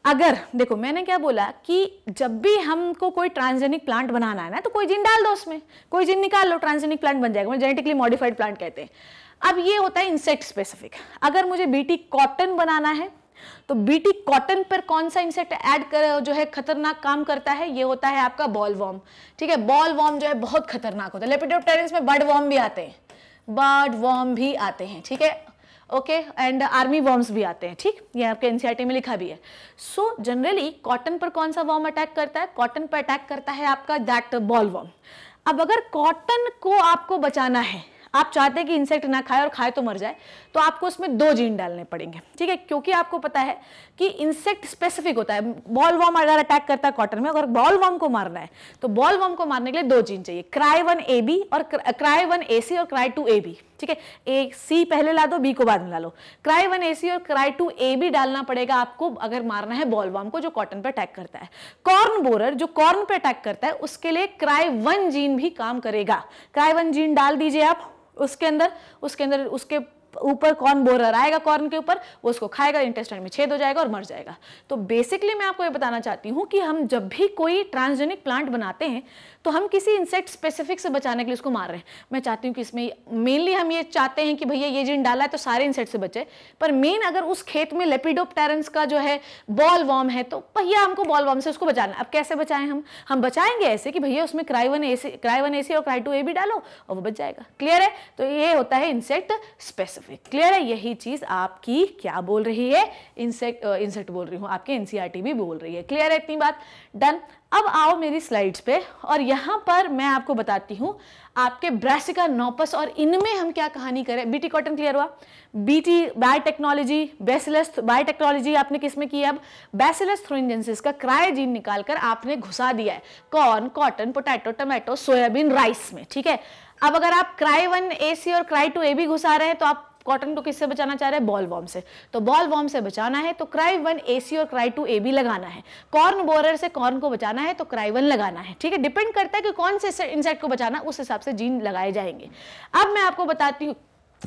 अगर देखो मैंने क्या बोला कि जब भी हमको कोई ट्रांसजेनिक प्लांट बनाना है ना तो कोई जीन डाल दो उसमें कोई जीन निकाल लो ट्रांसजेनिक प्लांट बन जाएगा जेनेटिकली मॉडिफाइड प्लांट कहते हैं अब ये होता है इंसेक्ट स्पेसिफिक अगर मुझे बीटी कॉटन बनाना है तो बीटी कॉटन पर कौन सा इंसेक्ट ऐड कर जो है खतरनाक काम करता है ये होता है आपका बॉल वॉर्म ठीक है बॉल वॉर्म जो है बहुत खतरनाक होता है लेपिडोप्टेरेंस में बर्ड वॉर्म भी आते हैं बर्ड वॉर्म भी आते हैं ठीक है ओके एंड आर्मी वॉर्म्स भी आते हैं ठीक ये आपके एनसीआरटी e में लिखा भी है सो जनरली कॉटन पर कौन सा वॉर्म अटैक करता है कॉटन पर अटैक करता है आपका दैट बॉल वॉर्म अब अगर कॉटन को आपको बचाना है आप चाहते हैं कि इंसेक्ट ना खाए और खाए तो मर जाए तो आपको उसमें दो जीन डालने पड़ेंगे ठीक है क्योंकि आपको पता है कि इंसेक्ट स्पेसिफिक होता है बॉल वॉम अगर अटैक करता है कॉटन में अगर बॉल वॉर्म को मारना है तो बॉल वॉर्म को मारने के लिए दो जीन चाहिए क्राई वन ए बी और क्राई वन ए सी और क्राई टू ए बी ठीक है ए सी पहले ला दो बी को बाद में ला लो क्राई वन ए सी और क्राई टू ए बी डालना पड़ेगा आपको अगर मारना है बॉल वाम को जो कॉटन पर अटैक करता है कॉर्न बोरर जो कॉर्न पर अटैक करता है उसके लिए क्राई वन जीन भी काम करेगा क्राई वन जीन डाल दीजिए आप उसके अंदर उसके अंदर उसके ऊपर कॉर्न बोरर आएगा कॉर्न के ऊपर वो उसको खाएगा इंटेस्टाइन में छेद हो जाएगा और मर जाएगा तो बेसिकली मैं आपको ये बताना चाहती हूँ कि हम जब भी कोई ट्रांसजेनिक प्लांट बनाते हैं तो हम किसी इंसेक्ट स्पेसिफिक से बचाने के लिए उसको मार रहे हैं मैं चाहती हूँ कि इसमें मेनली हम ये चाहते हैं कि भैया ये जिन डाला है तो सारे इंसेक्ट से बचे पर मेन अगर उस खेत में लेपिडोपटेरेंस का जो है बॉल वॉर्म है तो भैया हमको बॉल वॉर्म से उसको बचाना अब कैसे बचाएं हम हम बचाएंगे ऐसे कि भैया उसमें क्राइवन एसी क्राइवन एसी और क्राइटू ए भी डालो और वो बच जाएगा क्लियर है तो ये होता है इंसेक्ट स्पेसिफिक स्पेसिफिक क्लियर है यही चीज़ आपकी क्या बोल रही है इंसेक्ट इंसेक्ट बोल रही हूँ आपके एनसीआरटी e भी बोल रही है क्लियर है इतनी बात डन अब आओ मेरी स्लाइड्स पे और यहाँ पर मैं आपको बताती हूँ आपके ब्रेसिका नोपस और इनमें हम क्या कहानी करें बीटी कॉटन क्लियर हुआ बीटी बायोटेक्नोलॉजी बेसिलस बायोटेक्नोलॉजी आपने किस में की अब बेसिलस थ्रोइंजेंसिस का क्रायोजीन निकालकर आपने घुसा दिया है corn cotton potato tomato soybean rice में ठीक है अब अगर आप क्राई वन ए सी और क्राई टू ए भी घुसा रहे हैं तो आप कॉटन को किससे बचाना चाह रहा है बॉल वॉर्म से तो बॉल वॉर्म से बचाना है तो क्राई वन ए सी और क्राई टू ए बी लगाना है कॉर्न बोरर से कॉर्न को बचाना है तो क्राई वन लगाना है ठीक है डिपेंड करता है कि कौन से इंसेक्ट को बचाना उस हिसाब से जीन लगाए जाएंगे अब मैं आपको बताती हूँ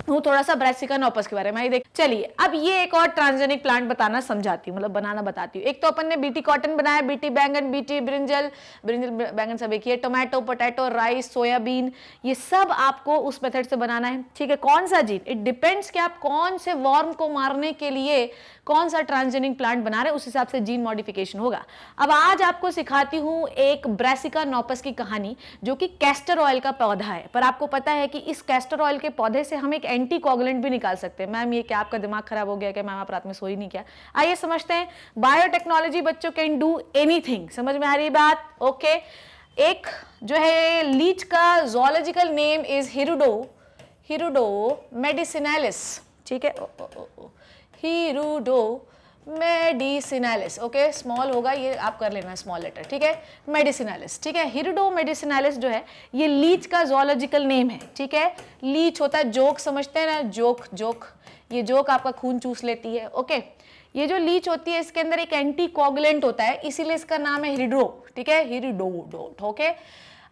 हूँ थोड़ा सा ब्रैसिका नोपस के बारे में देख चलिए अब ये एक और ट्रांसजेनिक प्लांट बताना समझाती हूँ मतलब बनाना बताती हूँ एक तो अपन ने बीटी कॉटन बनाया बीटी बैंगन बीटी ब्रिंजल ब्रिंजल बैंगन सब एक ही है टोमेटो पोटैटो राइस सोयाबीन ये सब आपको उस मेथड से बनाना है ठीक है कौन सा जीन इट डिपेंड्स कि आप कौन से वॉर्म को मारने के लिए कौन सा ट्रांसजेनिक प्लांट बना रहे उस हिसाब से जीन मॉडिफिकेशन होगा अब आज आपको सिखाती हूँ एक ब्रैसिका नोपस की कहानी जो कि कैस्टर ऑयल का पौधा है पर आपको पता है कि इस कैस्टर ऑयल के पौधे से हम एक एंटी कॉगुलेंट भी निकाल सकते हैं मैम ये क्या आपका दिमाग खराब हो गया क्या मैम आप रात में सो ही नहीं क्या आइए समझते हैं बायोटेक्नोलॉजी बच्चों कैन डू एनी समझ में आ रही बात ओके एक जो है लीच का zoological name is Hirudo Hirudo medicinalis ठीक है हीरुडो मेडिसिनालिस ओके स्मॉल होगा ये आप कर लेना स्मॉल लेटर ठीक है मेडिसिनालिस ठीक है हिरडो मेडिसिनालिस जो है ये लीच का जोलॉजिकल नेम है ठीक है लीच होता है जोक समझते हैं ना जोक जोक ये जोक आपका खून चूस लेती है ओके ये जो लीच होती है इसके अंदर एक एंटी होता है इसीलिए इसका नाम है हिरडो ठीक है डोट ओके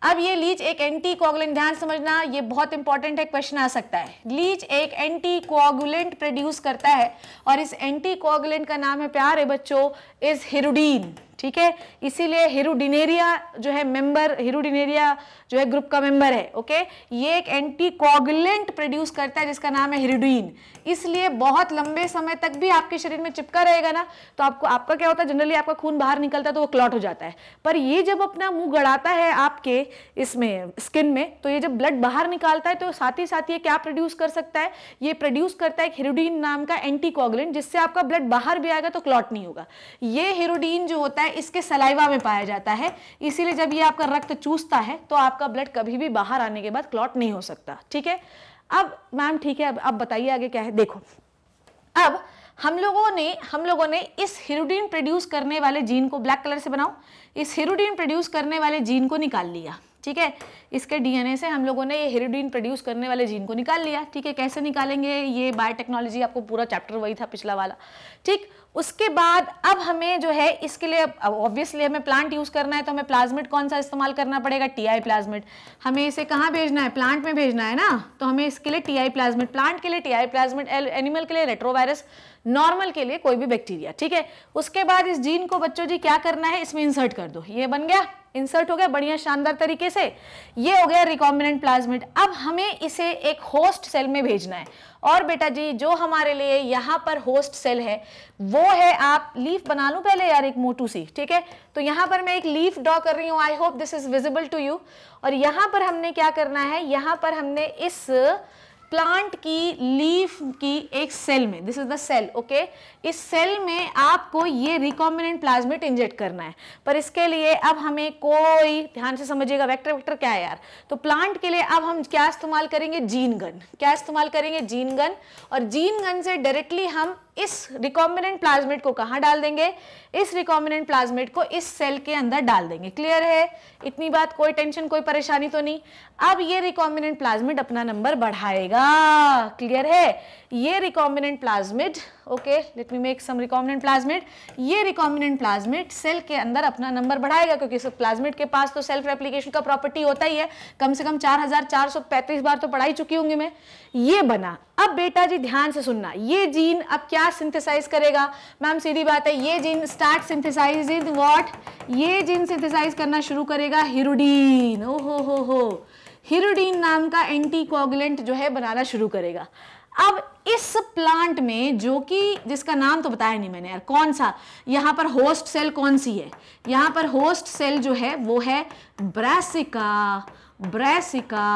अब ये लीच एक एंटी कोगुलेंट ध्यान समझना ये बहुत इंपॉर्टेंट है क्वेश्चन आ सकता है लीच एक एंटी कोगुलेंट प्रोड्यूस करता है और इस एंटी कोगुलेंट का नाम है प्यारे बच्चों इज हिरुडीन ठीक है इसीलिए हिरुडिनेरिया जो है मेंबर हिरुडिनेरिया जो है ग्रुप का मेंबर है ओके ये एक एंटी प्रोड्यूस करता है जिसका नाम है हिरुडीन इसलिए बहुत लंबे समय तक भी आपके शरीर में चिपका रहेगा ना तो आपको आपका क्या होता है जनरली आपका खून बाहर निकलता है तो वो क्लॉट हो जाता है पर ये जब अपना मुंह गड़ाता है आपके इसमें स्किन में तो ये जब ब्लड बाहर निकालता है तो साथ ही साथ ये क्या प्रोड्यूस कर सकता है ये प्रोड्यूस करता है हिरोडीन नाम का एंटी जिससे आपका ब्लड बाहर भी आएगा तो क्लॉट नहीं होगा ये हिरुडीन जो होता है है इसके सलाइवा में पाया जाता है इसीलिए जब ये आपका रक्त चूसता है तो आपका ब्लड कभी भी बाहर आने के बाद क्लॉट नहीं हो सकता ठीक है अब मैम ठीक है अब अब बताइए आगे क्या है देखो अब हम लोगों ने हम लोगों ने इस हिरोडीन प्रोड्यूस करने वाले जीन को ब्लैक कलर से बनाओ इस हिरोडीन प्रोड्यूस करने वाले जीन को निकाल लिया ठीक है इसके डीएनए से हम लोगों ने ये हेरोडीन प्रोड्यूस करने वाले जीन को निकाल लिया ठीक है कैसे निकालेंगे ये बायोटेक्नोलॉजी आपको पूरा चैप्टर वही था पिछला वाला ठीक उसके बाद अब हमें जो है इसके लिए ऑब्वियसली हमें प्लांट यूज़ करना है तो हमें प्लाज्मिट कौन सा इस्तेमाल करना पड़ेगा टीआई प्लाज्मिट हमें इसे कहाँ भेजना है प्लांट में भेजना है ना तो हमें इसके लिए टीआई प्लाज्मिट प्लांट के लिए टीआई प्लाज्मिट एनिमल के लिए रेट्रोवायरस नॉर्मल के लिए कोई भी बैक्टीरिया ठीक है उसके बाद इस जीन को बच्चों जी क्या करना है इसमें इंसर्ट कर दो ये बन गया इंसर्ट हो गया बढ़िया शानदार तरीके से ये हो गया रिकॉम्बिनेंट प्लाज्मिड अब हमें इसे एक होस्ट सेल में भेजना है और बेटा जी जो हमारे लिए यहाँ पर होस्ट सेल है वो है आप लीफ बना लूँ पहले यार एक मोटू सी ठीक है तो यहाँ पर मैं एक लीफ ड्रॉ कर रही हूँ I hope this is visible to you और यहाँ पर हमने क्या करना है यहाँ पर हमने इस प्लांट की लीफ की एक सेल में this is the cell okay इस सेल में आपको ये रिकॉम्बिनेंट प्लाज्मिट इंजेक्ट करना है पर इसके लिए अब हमें कोई ध्यान से समझिएगा वेक्टर वेक्टर क्या है यार तो प्लांट के लिए अब हम क्या इस्तेमाल करेंगे जीन गन क्या इस्तेमाल करेंगे जीन गन और जीन गन से डायरेक्टली हम इस रिकॉम्बिनेंट प्लाज्मिट को कहाँ डाल देंगे इस रिकॉम्बिनेंट प्लाज्मिट को इस सेल के अंदर डाल देंगे क्लियर है इतनी बात कोई टेंशन कोई परेशानी तो नहीं अब ये रिकॉम्बिनेंट प्लाज्मिट अपना नंबर बढ़ाएगा क्लियर है ये recombinant plasmid okay let me make some recombinant plasmid ये रिकॉम्बिनेंट प्लाज्मिड सेल के अंदर अपना नंबर बढ़ाएगा क्योंकि प्लाज्मिड के पास तो सेल्फ रेप्लीकेशन का प्रॉपर्टी होता ही है कम से कम 4435 बार तो पढ़ाई चुकी होंगी मैं ये बना अब बेटा जी ध्यान से सुनना ये जीन अब क्या सिंथेसाइज करेगा मैम सीधी बात है ये gene start synthesize in what ये जीन सिंथेसाइज करना शुरू करेगा हिरोडीन ओ हो हो हो हिरोडीन नाम का एंटी जो है बनाना शुरू करेगा अब इस प्लांट में जो कि जिसका नाम तो बताया नहीं मैंने यार कौन सा यहां पर होस्ट सेल कौन सी है यहां पर होस्ट सेल जो है वो है ब्रैसिका ब्रैसिका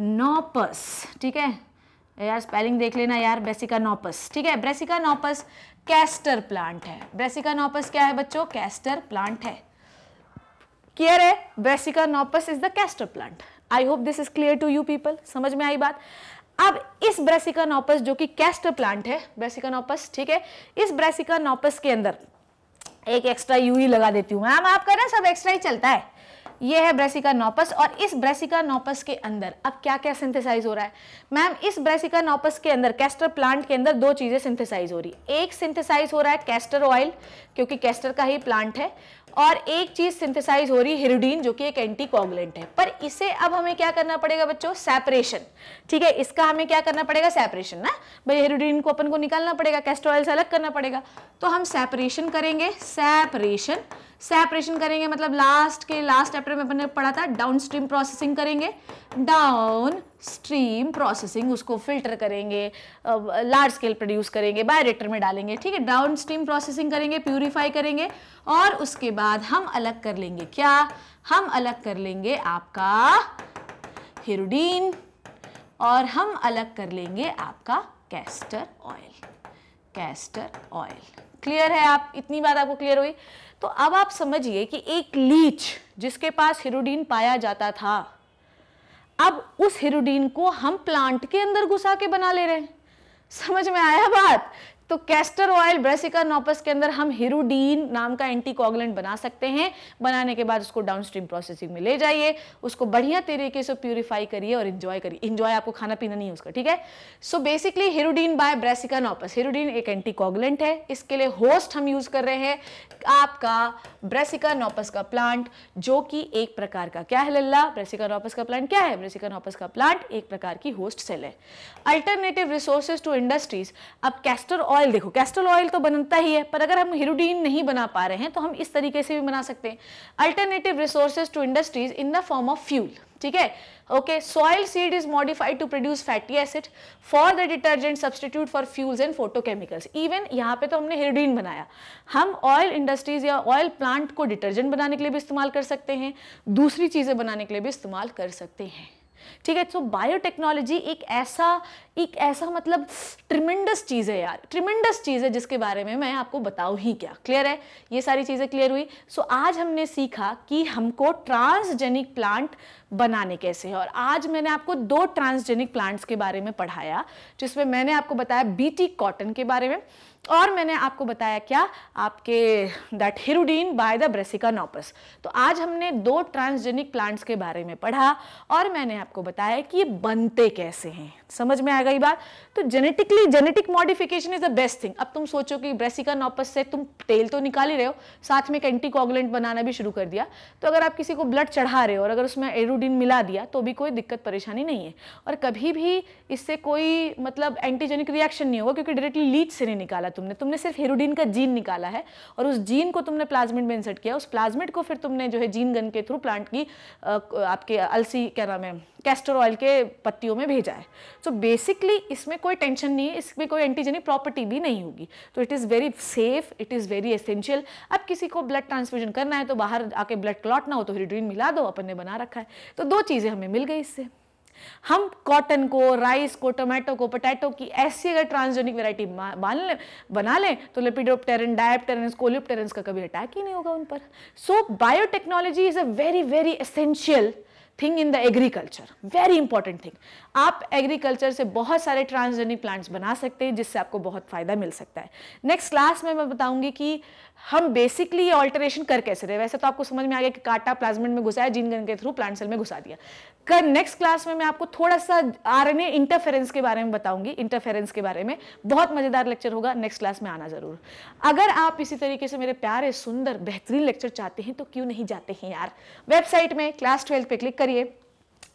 नोपस ठीक है यार स्पेलिंग देख लेना यार ब्रेसिका नोपस ठीक है ब्रेसिका नोपस कैस्टर प्लांट है ब्रेसिका नोपस क्या है बच्चों कैस्टर प्लांट है क्लियर है Brassica napus is the castor plant I hope this is clear to you people समझ में आई बात अब इस ब्रेसिका नॉपस जो कि कैस्टर प्लांट है ब्रेसिका नॉपस ठीक है इस ब्रेसिका नॉपस के अंदर एक एक्स्ट्रा यू ही लगा देती हूँ मैम आप रहे हैं सब एक्स्ट्रा ही चलता है ये है ब्रेसिका नोपस और इस ब्रेसिका नोपस के अंदर अब क्या क्या सिंथेसाइज हो रहा है मैम इस ब्रेसिका नोपस के अंदर कैस्टर प्लांट के अंदर दो चीज़ें सिंथेसाइज हो रही है एक सिंथेसाइज हो रहा है कैस्टर ऑयल क्योंकि कैस्टर का ही प्लांट है और एक चीज सिंथेसाइज हो रही है हिरोडीन जो कि एक एंटी कॉगुलेंट है पर इसे अब हमें क्या करना पड़ेगा बच्चों सेपरेशन ठीक है इसका हमें क्या करना पड़ेगा सेपरेशन ना भाई हिरोडीन को अपन को निकालना पड़ेगा कैस्टर ऑयल से अलग करना पड़ेगा तो हम सेपरेशन करेंगे सेपरेशन सेपरेशन करेंगे मतलब लास्ट के लास्ट चैप्टर में अपन ने पढ़ा था डाउन स्ट्रीम प्रोसेसिंग करेंगे डाउन स्ट्रीम प्रोसेसिंग उसको फिल्टर करेंगे लार्ज स्केल प्रोड्यूस करेंगे बायोरेक्टर में डालेंगे ठीक है डाउन स्ट्रीम प्रोसेसिंग करेंगे प्यूरीफाई करेंगे और उसके बाद हम अलग कर लेंगे क्या हम अलग कर लेंगे आपका हिरोडीन और हम अलग कर लेंगे आपका castor oil castor oil clear है आप इतनी बात आपको क्लियर हुई तो अब आप समझिए कि एक लीच जिसके पास हिरोडीन पाया जाता था अब उस हिरोडीन को हम प्लांट के अंदर घुसा के बना ले रहे हैं समझ में आया बात तो कैस्टर ऑयल ब्रेसिका नोपस के अंदर हम हिरोडीन नाम का एंटीकोगुलेंट बना सकते हैं बनाने के बाद उसको डाउनस्ट्रीम प्रोसेसिंग में ले जाइए उसको बढ़िया तरीके से प्यूरिफाई करिए और इंजॉय करिए इंजॉय आपको खाना पीना नहीं है उसका ठीक है so basically hirudin by Brassica napus hirudin एक एंटीकोगुलेंट है इसके लिए होस्ट हम यूज कर रहे हैं आपका ब्रेसिका नोपस का प्लांट जो कि एक प्रकार का क्या है लल्ला ब्रेसिका नोपस का प्लांट क्या है ब्रेसिका नोपस का प्लांट एक प्रकार की होस्ट सेल है अल्टरनेटिव रिसोर्सेज टू इंडस्ट्रीज अब कैस्टर ऑयल ऑयल देखो कैस्टल ऑयल तो बनता ही है पर अगर हम हिरोडीन नहीं बना पा रहे हैं तो हम इस तरीके से भी बना सकते हैं alternative resources to industries in the form of fuel ठीक है okay soil seed is modified to produce fatty acid for the detergent substitute for fuels and photochemicals even यहाँ पे तो हमने हिरोडीन बनाया हम ऑयल इंडस्ट्रीज या ऑयल प्लांट को डिटर्जेंट बनाने के लिए भी इस्तेमाल कर सकते हैं दूसरी चीज़ें बनाने के लिए भी इस्तेमाल कर सकते हैं ठीक है सो बायोटेक्नोलॉजी एक ऐसा एक ऐसा मतलब ट्रिमेंडस चीज़ है यार ट्रिमेंडस चीज़ है जिसके बारे में मैं आपको बताऊँ ही क्या क्लियर है ये सारी चीज़ें क्लियर हुई सो so, आज हमने सीखा कि हमको ट्रांसजेनिक प्लांट बनाने कैसे हैं और आज मैंने आपको दो ट्रांसजेनिक प्लांट्स के बारे में पढ़ाया जिसमें मैंने आपको बताया बीटी कॉटन के बारे में और मैंने आपको बताया क्या आपके that hirudin by the Brassica napus तो आज हमने दो ट्रांसजेनिक प्लांट्स के बारे में पढ़ा और मैंने आपको बताया कि ये बनते कैसे हैं समझ में आएगा कई बार तो genetically genetic modification is the best thing अब तुम सोचो कि ब्रेसिका नॉपस से तुम तेल तो निकाल ही रहे हो साथ में एक एंटीकॉगुलेंट बनाना भी शुरू कर दिया तो अगर आप किसी को ब्लड चढ़ा रहे हो और अगर उसमें एरोडीन मिला दिया तो भी कोई दिक्कत परेशानी नहीं है और कभी भी इससे कोई मतलब एंटीजेनिक रिएक्शन नहीं होगा क्योंकि डायरेक्टली लीच से नहीं निकाला तुमने तुमने सिर्फ हेरोडीन का जीन निकाला है और उस जीन को तुमने प्लाज्मिट में इंसर्ट किया उस प्लाज्मिट को फिर तुमने जो है जीन गन के थ्रू प्लांट की आपके अलसी क्या नाम है कैस्टर ऑयल के पत्तियों में भेजा है सो बेसिकली इसमें कोई टेंशन नहीं है इसमें कोई एंटीजेनिक प्रॉपर्टी भी नहीं होगी तो it is very safe it is very essential अब किसी को ब्लड ट्रांसफ्यूजन करना है तो बाहर आके ब्लड क्लॉट ना हो तो हिड्रीन मिला दो अपन ने बना रखा है तो दो चीज़ें हमें मिल गई इससे हम कॉटन को राइस को टोमेटो को पोटैटो की ऐसी अगर ट्रांसजेनिक वेराइटी लें बना लें तो लेपिडोप्टेरन डायप्टेरन कोलिप्टेरन का कभी अटैक ही नहीं होगा उन पर so biotechnology is a very very essential thing in the agriculture very important thing आप एग्रीकल्चर से बहुत सारे ट्रांसजेनिक प्लांट्स बना सकते हैं जिससे आपको बहुत फ़ायदा मिल सकता है नेक्स्ट क्लास में मैं बताऊंगी कि हम बेसिकली ये ऑल्टरेशन कर कैसे रहे वैसे तो आपको समझ में आ गया कि काटा प्लाज्मेंट में घुसाया जीन गन के थ्रू प्लांट सेल में घुसा दिया कर नेक्स्ट क्लास में मैं आपको थोड़ा सा आरएनए इंटरफेरेंस के बारे में बताऊंगी इंटरफेरेंस के बारे में बहुत मज़ेदार लेक्चर होगा नेक्स्ट क्लास में आना ज़रूर अगर आप इसी तरीके से मेरे प्यारे सुंदर बेहतरीन लेक्चर चाहते हैं तो क्यों नहीं जाते हैं यार वेबसाइट में क्लास ट्वेल्थ पे क्लिक करिए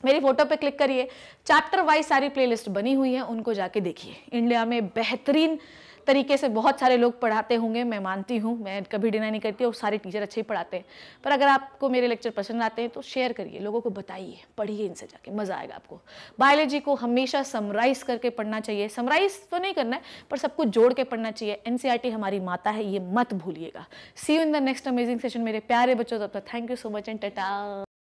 मेरी फोटो पे क्लिक करिए चैप्टर वाइज सारी प्लेलिस्ट बनी हुई है उनको जाके देखिए इंडिया में बेहतरीन तरीके से बहुत सारे लोग पढ़ाते होंगे मैं मानती हूँ मैं कभी डिनाई नहीं करती और सारे टीचर अच्छे ही पढ़ाते हैं पर अगर आपको मेरे लेक्चर पसंद आते हैं तो शेयर करिए लोगों को बताइए पढ़िए इनसे जाके मज़ा आएगा आपको बायोलॉजी को हमेशा समराइज़ करके पढ़ना चाहिए समराइज़ तो नहीं करना है पर सब कुछ जोड़ के पढ़ना चाहिए एन e हमारी माता है ये मत भूलिएगा see you in the next amazing session मेरे प्यारे बच्चों तब तक thank you so much and Tata